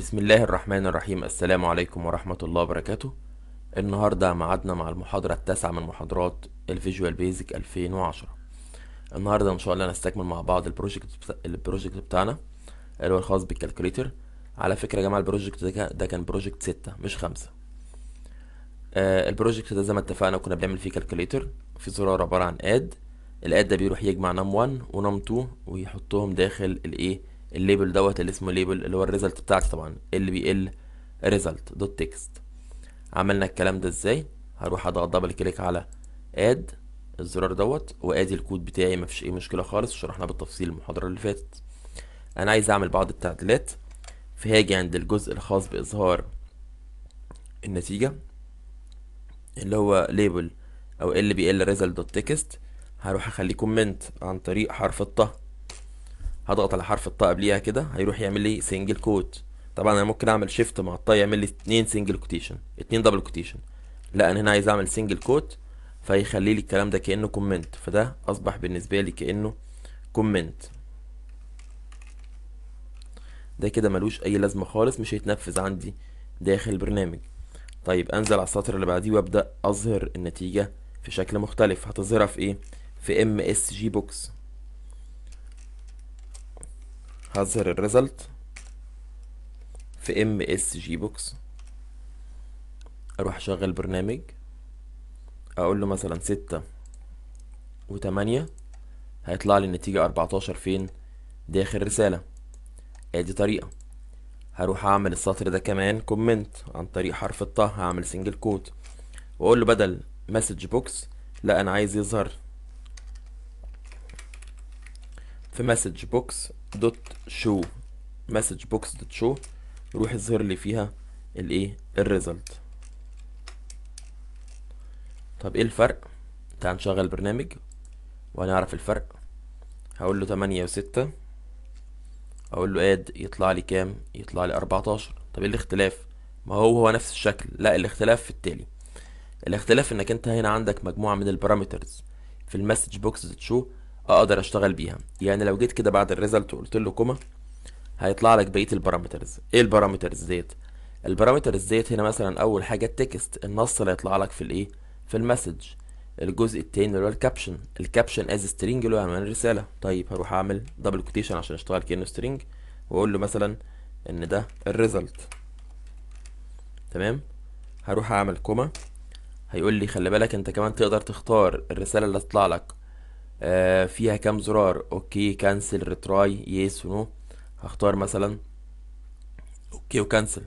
بسم الله الرحمن الرحيم السلام عليكم ورحمة الله وبركاته النهاردة معدنا مع المحاضرة التاسعة من محاضرات الفيجوال بيزك 2010 النهاردة ان شاء الله هنستكمل مع بعض البروجكت البروجكت بتاعنا اللي هو الخاص بالكالكوليتر على فكرة يا جماعة البروجكت ده, ده كان بروجكت ستة مش خمسة آه البروجكت ده زي ما اتفقنا كنا بنعمل فيه كالكوليتر في زرار عبارة عن اد الاد ده بيروح يجمع نم 1 ونم 2 ويحطهم داخل الايه الليبل دوت اللي اسمه ليبل اللي هو الريزلت بتاعتي طبعا ال بي ال ريزلت دوت تكست عملنا الكلام ده ازاي هروح اضغط دبل كليك على اد الزرار دوت وادي الكود بتاعي مفيش اي مشكله خالص شرحناه بالتفصيل المحاضره اللي فاتت انا عايز اعمل بعض التعديلات فهاجي عند الجزء الخاص باظهار النتيجه اللي هو ليبل او ال بي ال ريزلت دوت تكست هروح اخليه كومنت عن طريق حرف الطه هضغط على حرف الطاء قبليها كده هيروح يعمل لي سنجل كوت طبعا انا ممكن اعمل شيفت مع الطاء يعمل لي اثنين سنجل كوتيشن اثنين دبل كوتيشن لا انا هنا عايز اعمل سنجل كوت فيخلي لي الكلام ده كانه كومنت فده اصبح بالنسبه لي كانه كومنت ده كده ملوش اي لازمه خالص مش هيتنفذ عندي داخل البرنامج طيب انزل على السطر اللي بعديه وابدا اظهر النتيجه في شكل مختلف هتظهرها في ايه في ام اس جي بوكس هظهر الريزلت في ام اس جي بوكس اروح اشغل برنامج اقول له مثلا ستة وتمانية هيطلع لي النتيجة اربعتاشر فين داخل رسالة ادي طريقة هروح اعمل السطر ده كمان كومنت عن طريق حرف الطه هعمل سنجل كوت واقول له بدل مسج بوكس لا انا عايز يظهر في مسج بوكس دوت شو مسج بوكس دوت شو يروح يظهر لي فيها الايه الريزلت طب ايه الفرق تعال نشغل البرنامج وهنعرف الفرق هقول له 8 و6 اقول له اد يطلع لي كام يطلع لي 14 طب ايه الاختلاف ما هو هو نفس الشكل لا الاختلاف في التالي الاختلاف انك انت هنا عندك مجموعه من البارامترز في المسج بوكس تشو اقدر اشتغل بيها يعني لو جيت كده بعد الريزلت وقلت له كوما هيطلع لك بقيه البارامترز ايه البارامترز ديت البارامترز ديت هنا مثلا اول حاجه التكست النص اللي هيطلع لك في الايه في المسج الجزء التاني اللي هو الكابشن الكابشن از سترينج اللي عنوان الرساله طيب هروح اعمل دبل كوتيشن عشان اشتغل كانه سترينج واقول له مثلا ان ده الريزلت تمام هروح اعمل كوما هيقول لي خلي بالك انت كمان تقدر تختار الرساله اللي هتطلع لك آه، فيها كام زرار اوكي كانسل ريتراي يس ونو هختار مثلا اوكي وكانسل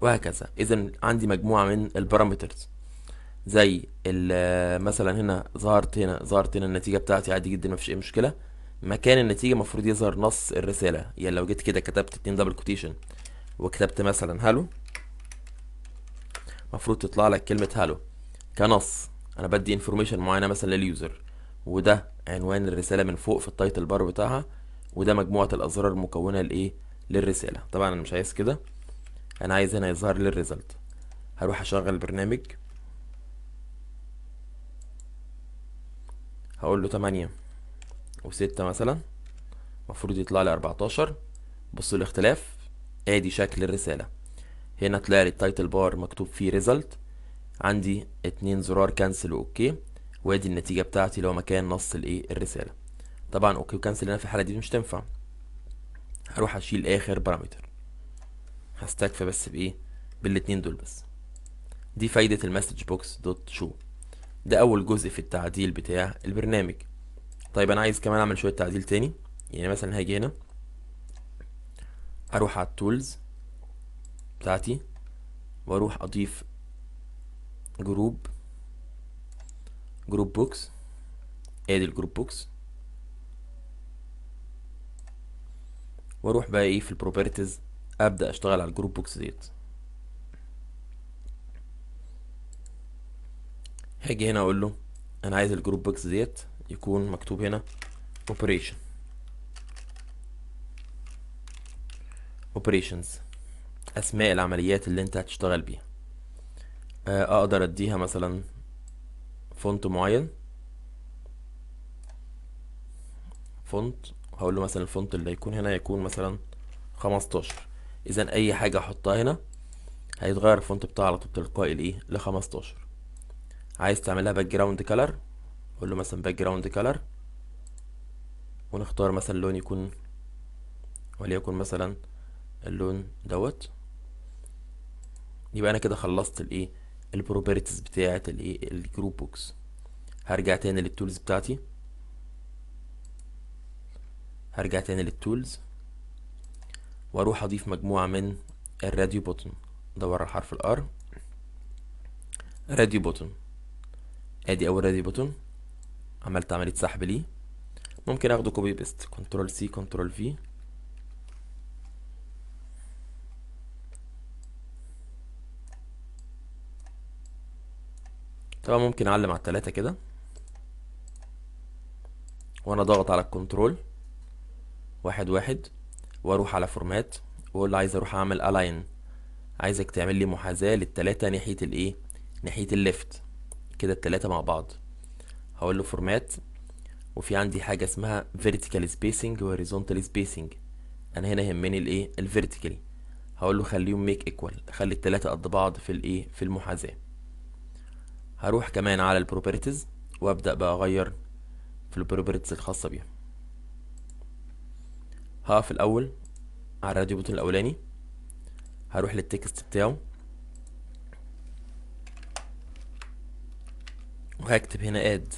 وهكذا اذا عندي مجموعه من البارامترز زي آه، مثلا هنا ظهرت هنا ظهرت هنا النتيجه بتاعتي عادي جدا مفيش اي مشكله مكان النتيجه المفروض يظهر نص الرساله يعني لو جيت كده كتبت اتنين دبل كوتيشن وكتبت مثلا هالو المفروض تطلع لك كلمه هالو كنص انا بدي انفورميشن معينه مثلا لليوزر وده عنوان الرساله من فوق في التايتل بار بتاعها وده مجموعه الازرار المكونه لايه للرساله طبعا انا مش عايز كده انا عايز هنا يظهر لي الريزلت هروح اشغل البرنامج هقول له 8 و6 مثلا المفروض يطلع لي 14 بصوا الاختلاف ادي شكل الرساله هنا طلع لي التايتل بار مكتوب فيه ريزلت عندي اتنين زرار كنسل واوكي وادي النتيجه بتاعتي لو مكان نص الايه الرساله طبعا اوكي وكنسل هنا في الحاله دي مش تنفع هروح اشيل اخر بارامتر هستكفى بس بايه بالاتنين دول بس دي فايده المسج بوكس دوت شو ده اول جزء في التعديل بتاع البرنامج طيب انا عايز كمان اعمل شويه تعديل تاني يعني مثلا هاجي هنا اروح على التولز بتاعتي واروح اضيف جروب جروب بوكس ادي الجروب بوكس واروح بقى ايه في البروبرتيز ابدا اشتغل على الجروب بوكس ديت هاجي هنا اقول له انا عايز الجروب بوكس ديت يكون مكتوب هنا اوبريشن اوبريشنز اسماء العمليات اللي انت هتشتغل بيها آه، اقدر اديها مثلا فونت معين فونت هقول له مثلا الفونت اللي هيكون هنا يكون مثلا 15 اذا اي حاجه احطها هنا هيتغير الفونت بتاعه على طول تلقائي لايه ل 15 عايز تعملها باك جراوند كلر اقول له مثلا باك جراوند كلر ونختار مثلا لون يكون وليكن مثلا اللون دوت يبقى انا كده خلصت الايه البروبرتيز بتاعت الايه الجروب بوكس هرجع تاني للتولز بتاعتي هرجع تاني للتولز واروح اضيف مجموعه من الراديو بوتن ادور على حرف الار راديو بوتن ادي اول راديو بوتن عملت عمليه سحب ليه ممكن اخده كوبي بيست كنترول سي كنترول في طبعا ممكن اعلم على التلاتة كده وانا ضاغط على الكنترول واحد واحد واروح على فورمات واقول عايز اروح اعمل الاين عايزك تعمل لي محاذاة للتلاتة ناحية الايه ناحية الليفت كده التلاتة مع بعض هقول له فورمات وفي عندي حاجة اسمها vertical spacing و horizontal spacing انا هنا يهمني الايه الفيرتيكالي هقول له خليهم ميك ايكوال خلي التلاتة قد بعض في الايه في المحاذاة هروح كمان على البروبرتيز وابدا بقى اغير في البروبرتيز الخاصه بيها هقف الاول على الراديو بوتون الاولاني هروح للتكست بتاعه وهكتب هنا اد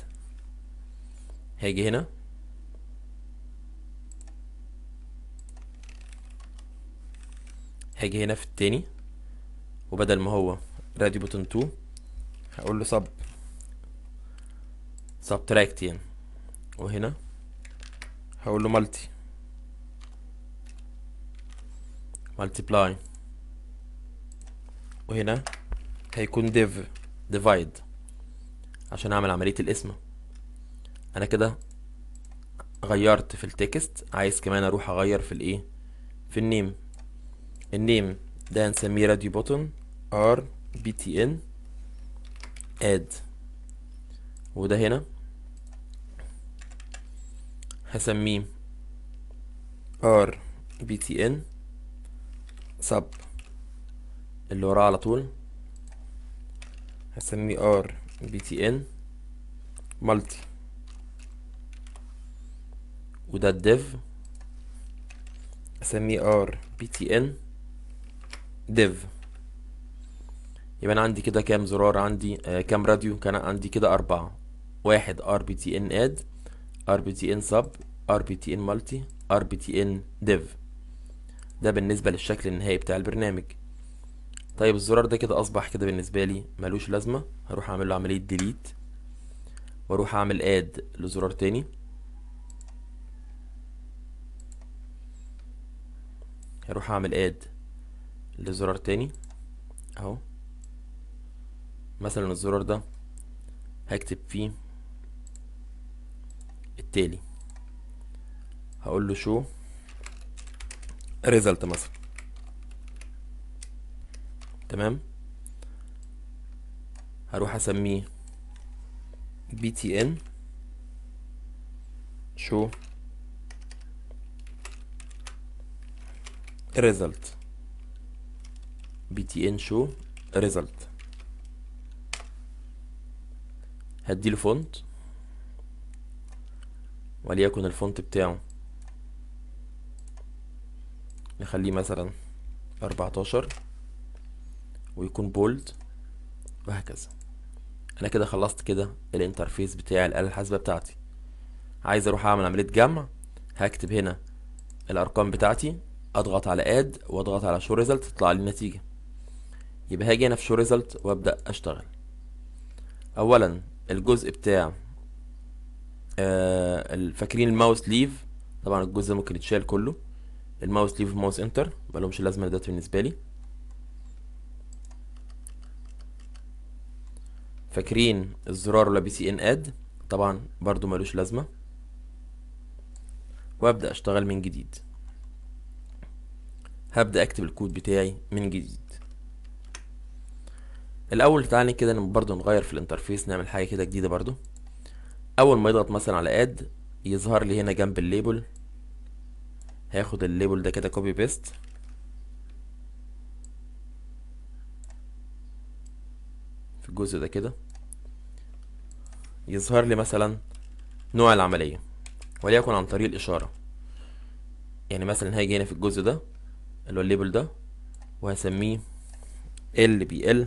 هاجي هنا هاجي هنا في التاني وبدل ما هو راديو بوتون 2 هقول له سب سبتراكت يعني وهنا هقول له مالتي مالتيبلاي وهنا هيكون ديف ديفايد عشان اعمل عملية القسمة انا كده غيرت في التكست عايز كمان اروح اغير في الايه في النيم النيم ده هنسميه راديو بوتن ار بي تي ان اد وده هنا هسميه ار بي تي ان سب اللي وراه على طول هسميه ار بي تي ان مالتي وده الديف اسميه ار بي تي ان ديف يبقى انا عندي كده كام زرار عندي آه كام راديو كان عندي كده اربعة واحد ار بي تي ان اد ار بي تي ان سب ار بي تي ان مالتي ار بي تي ان ديف ده بالنسبة للشكل النهائي بتاع البرنامج طيب الزرار ده كده اصبح كده بالنسبة لي ملوش لازمة هروح اعمل له عملية ديليت واروح اعمل اد لزرار تاني هروح اعمل اد لزرار تاني اهو مثلا الزرار ده هكتب فيه التالي هقول له شو ريزلت مثلا تمام هروح اسميه بي تي ان شو تي btn شو ريزلت هديله فونت وليكن الفونت بتاعه نخليه مثلا أربعتاشر ويكون بولد وهكذا انا كده خلصت كده الانترفيس بتاع الآلة الحاسبة بتاعتي عايز اروح اعمل عملية جمع هكتب هنا الارقام بتاعتي اضغط على اد واضغط على شو ريزلت تطلع لي النتيجة يبقى هاجي هنا في شو ريزلت وابدأ اشتغل اولا الجزء بتاع آه فاكرين الماوس ليف طبعا الجزء ممكن يتشال كله الماوس ليف وماوس انتر ملهمش لازمه ده بالنسبه لي فاكرين الزرار ولا بي سي ان اد طبعا برضو ملوش لازمه وابدا اشتغل من جديد هبدا اكتب الكود بتاعي من جديد الاول تعالى كده برضو نغير في الانترفيس نعمل حاجه كده جديده برضو اول ما يضغط مثلا على اد يظهر لي هنا جنب الليبل هاخد الليبل ده كده كوبي بيست في الجزء ده كده يظهر لي مثلا نوع العمليه وليكن عن طريق الاشاره يعني مثلا هاجي هنا في الجزء ده اللي هو الليبل ده وهسميه ال بي ال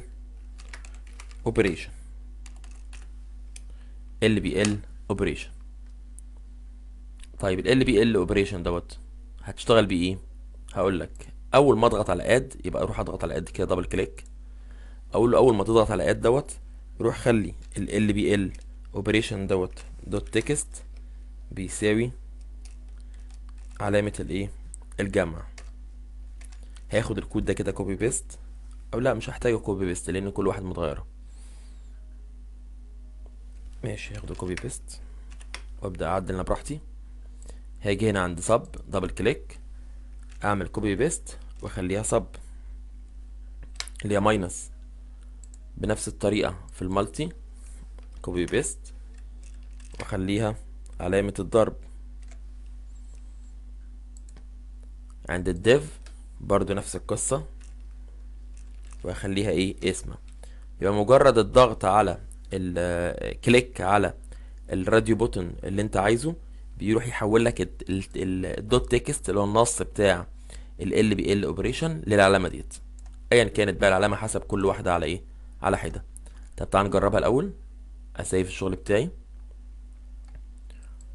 اوبريشن ال بي ال اوبريشن طيب ال بي ال اوبريشن دوت هتشتغل بيه ايه هقول لك اول ما اضغط على اد يبقى اروح اضغط على اد كده دبل كليك اقول له اول ما تضغط على اد دوت روح خلي ال ال بي ال اوبريشن دوت دوت تكست بيساوي علامه الايه الجمع هاخد الكود ده كده كوبي بيست او لا مش هحتاجه كوبي بيست لان كل واحد متغيره ماشي هاخده كوبي بيست وابدا اعدل انا براحتي هاجي هنا عند صب دبل كليك اعمل كوبي بيست واخليها صب اللي هي ماينس بنفس الطريقه في المالتي كوبي بيست واخليها علامه الضرب عند الديف برضو نفس القصه واخليها ايه اسمه يبقى مجرد الضغط على الكليك على الراديو بوتن اللي انت عايزه بيروح يحول لك الدوت تكست اللي هو النص بتاع ال ال بي ال اوبريشن للعلامه ديت ايا كانت بقى العلامه حسب كل واحده على ايه على حده طب تعال نجربها الاول اسيف الشغل بتاعي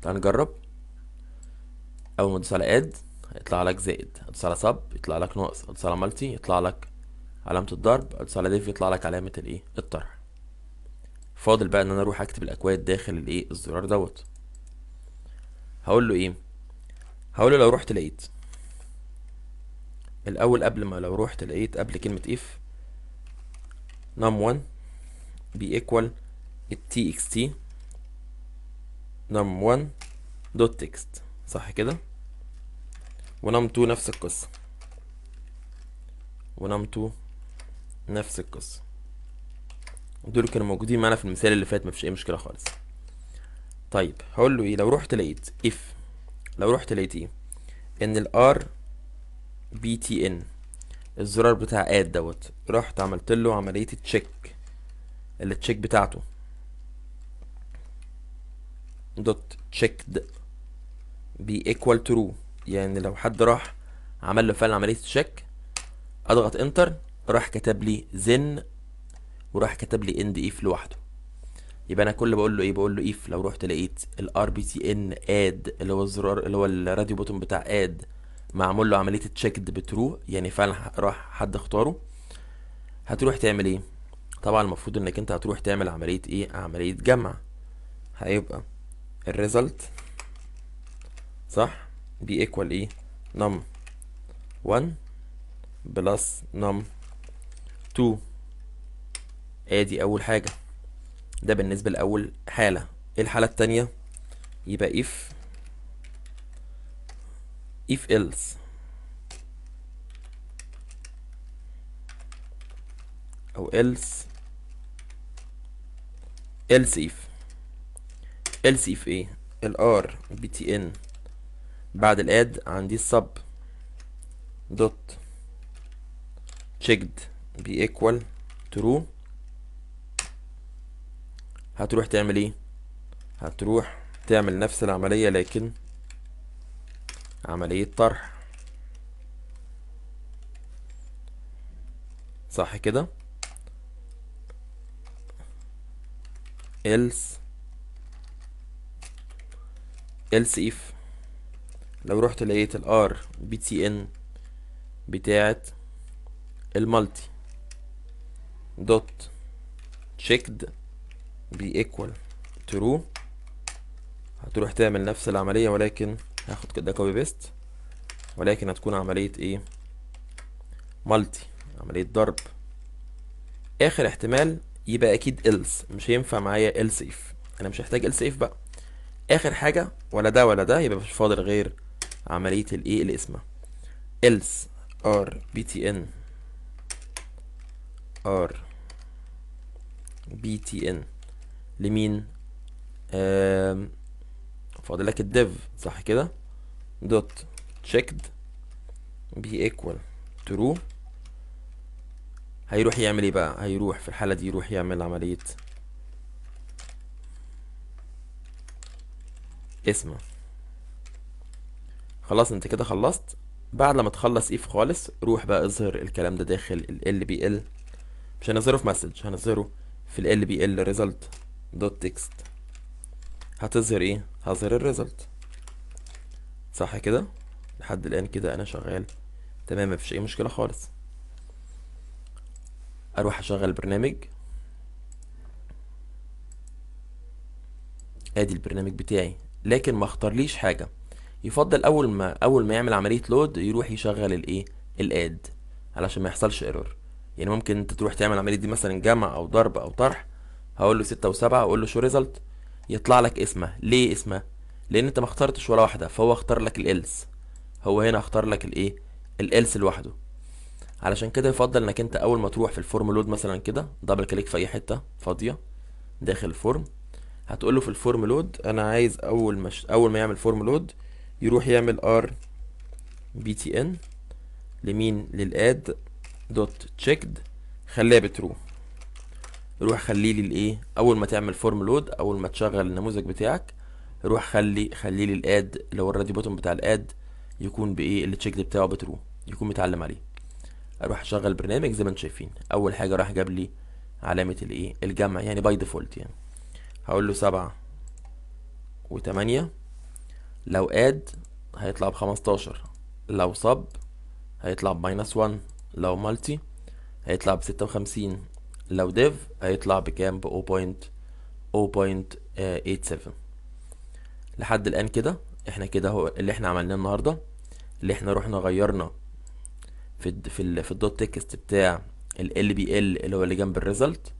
تعال نجرب اول ما ادوس على اد هيطلع لك زائد ادوس على سب يطلع لك ناقص ادوس على مالتي يطلع لك علامه الضرب ادوس على ديف يطلع لك علامه الايه الطرح فاضل بقى ان انا اروح اكتب الاكواد داخل الايه الزرار دوت هقول له ايه هقول له لو رحت لقيت الاول قبل ما لو رحت لقيت قبل كلمه اف num1 بي اكس تي num1 دوت تكست صح كده ونم2 نفس القصه ونم2 نفس القصه دول كانوا موجودين معانا في المثال اللي فات مفيش اي مشكله خالص طيب هقول له ايه لو رحت لقيت اف لو رحت لقيت ايه ان الار بي تي ان الزرار بتاع اد دوت رحت عملت له عمليه التشيك اللي التشيك بتاعته دوت تشيكد بي ايكوال ترو يعني لو حد راح عمل له فعلا عمليه تشيك اضغط انتر راح كتب لي زن وراح كتب لي اند اف لوحده يبقى انا كل بقول له ايه بقول له اف لو رحت لقيت الار بي تي ان اد اللي هو الزرار اللي هو الراديو بوتون بتاع اد معمول له عمليه تشيكد بترو يعني فعلا راح حد اختاره هتروح تعمل ايه طبعا المفروض انك انت هتروح تعمل عمليه ايه عمليه جمع هيبقى الريزلت صح بي ايكوال ايه نم 1 بلس نم 2 ادي آه، اول حاجه ده بالنسبه لاول حاله إيه الحاله التانية يبقى if if else او else else if else if ايه الار بي تي ان بعد الاد عندي السب دوت checked بي ايكوال true هتروح تعمل ايه هتروح تعمل نفس العملية لكن عملية طرح صح كده else else if لو رحت لقيت الار بي تي ان بتاعة المالتي دوت checked بيكوال ترو هتروح تعمل نفس العملية ولكن هاخد كده كوبي بيست ولكن هتكون عملية ايه مالتي عملية ضرب اخر احتمال يبقى اكيد else مش هينفع معايا else if انا مش هحتاج else if بقى اخر حاجة ولا ده ولا ده يبقى مش فاضل غير عملية الايه اللي اسمها else r btn r btn لمين فاضل لك الديف صح كده دوت checked بي equal true هيروح يعمل ايه بقى هيروح في الحالة دي يروح يعمل عملية اسمه خلاص انت كده خلصت بعد لما تخلص ايف خالص روح بقى اظهر الكلام ده داخل ال LBL مش هنظهره في مسج هنظهره في ال LBL result دوت تكست هتظهر ايه هظهر الريزلت صح كده لحد الان كده انا شغال تمام مفيش اي مشكله خالص اروح اشغل البرنامج ادي البرنامج بتاعي لكن ما اختارليش حاجه يفضل اول ما اول ما يعمل عمليه لود يروح يشغل الايه الاد علشان ما يحصلش ايرور يعني ممكن انت تروح تعمل العمليه دي مثلا جمع او ضرب او طرح هقول له ستة وسبعة اقول له شو ريزلت يطلع لك اسمه ليه اسمه لان انت ما اخترتش ولا واحدة فهو اختار لك الالس هو هنا اختار لك الايه الالس لوحده علشان كده يفضل انك انت اول ما تروح في الفورم لود مثلا كده دبل كليك في اي حتة فاضية داخل الفورم هتقول له في الفورم لود انا عايز اول ما اول ما يعمل فورم لود يروح يعمل ار بي تي ان لمين للاد دوت تشيكد خليها بترو روح خلي لي الايه اول ما تعمل فورم لود اول ما تشغل النموذج بتاعك روح خلي خلي لي الاد اللي هو الريدي بوتون بتاع الاد يكون بايه التشيك بتاعه بترو يكون متعلم عليه اروح اشغل البرنامج زي ما انتم شايفين اول حاجه راح جاب لي علامه الايه الجمع يعني باي ديفولت يعني هقول له سبعة 8 لو اد هيطلع بخمستاشر لو صب هيطلع بماينس وان لو مالتي هيطلع بستة وخمسين لو ديف هيطلع بكام ب 0.0.87 آه، لحد الان كده احنا كده هو اللي احنا عملناه النهارده اللي احنا رحنا غيرنا في الـ في الـ في الدوت تكست بتاع ال ال بي ال اللي هو اللي جنب الريزلت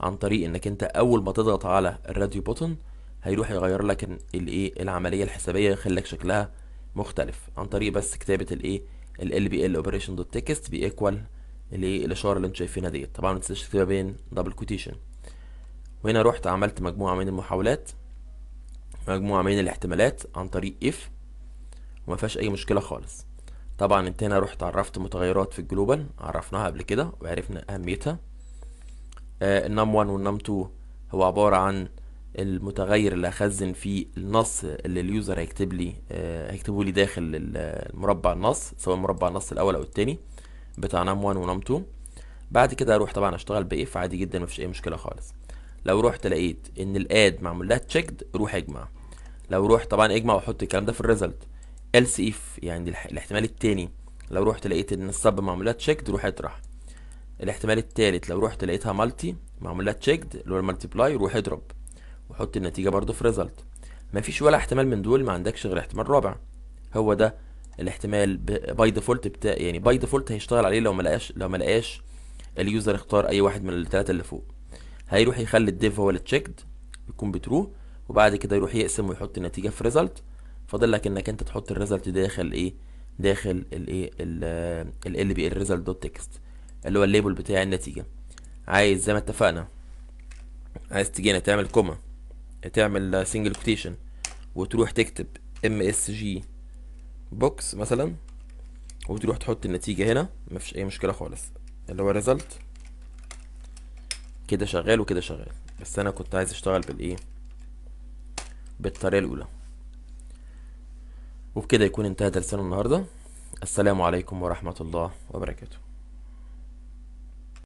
عن طريق انك انت اول ما تضغط على الراديو بوتن هيروح يغير لك الايه العمليه الحسابيه يخليك شكلها مختلف عن طريق بس كتابه الايه ال إيه، ال بي ال اوبريشن دوت تكست بيكوال اللي هي الاشاره اللي انتوا شايفينها ديت طبعا ما تنساش تكتبها بين دبل كوتيشن وهنا رحت عملت مجموعه من المحاولات مجموعه من الاحتمالات عن طريق اف وما فيهاش اي مشكله خالص طبعا انت هنا رحت عرفت متغيرات في الجلوبال عرفناها قبل كده وعرفنا اهميتها آه النم 1 والنم 2 هو عباره عن المتغير اللي هخزن فيه النص اللي اليوزر هيكتب لي آه هيكتبه لي داخل المربع النص سواء مربع النص الاول او التاني بتاع نام 1 ونام 2 بعد كده اروح طبعا اشتغل بايف عادي جدا مفيش اي مشكله خالص لو رحت لقيت ان الاد معمول لها تشيكد روح اجمع لو روح طبعا اجمع واحط الكلام ده في الريزلت else if يعني الاحتمال التاني لو رحت لقيت ان السب معمول لها تشيكد روح اطرح الاحتمال التالت لو رحت لقيتها مالتي معمول لها تشيكد اللي هو بلاي روح اضرب وحط النتيجه برده في ريزلت مفيش ولا احتمال من دول ما عندكش غير احتمال رابع هو ده الاحتمال باي ديفولت بتا... يعني باي ديفولت هيشتغل عليه لو ما لقاش لو ما لقاش اليوزر اختار اي واحد من الثلاثه اللي فوق هيروح يخلي الديف هو اللي تشيكد يكون بترو وبعد كده يروح يقسم ويحط النتيجه في ريزلت فاضل لك انك انت تحط الريزلت داخل ايه داخل الايه ال ال بي الريزلت دوت تكست اللي هو الليبل بتاع النتيجه عايز زي ما اتفقنا عايز تجينا تعمل كوما تعمل سنجل كوتيشن وتروح تكتب ام اس جي بوكس مثلا وتروح تحط النتيجة هنا مفيش أي مشكلة خالص اللي هو ريزلت كده شغال وكده شغال بس أنا كنت عايز أشتغل بالإيه بالطريقة الأولى وبكده يكون انتهى درسنا النهاردة السلام عليكم ورحمة الله وبركاته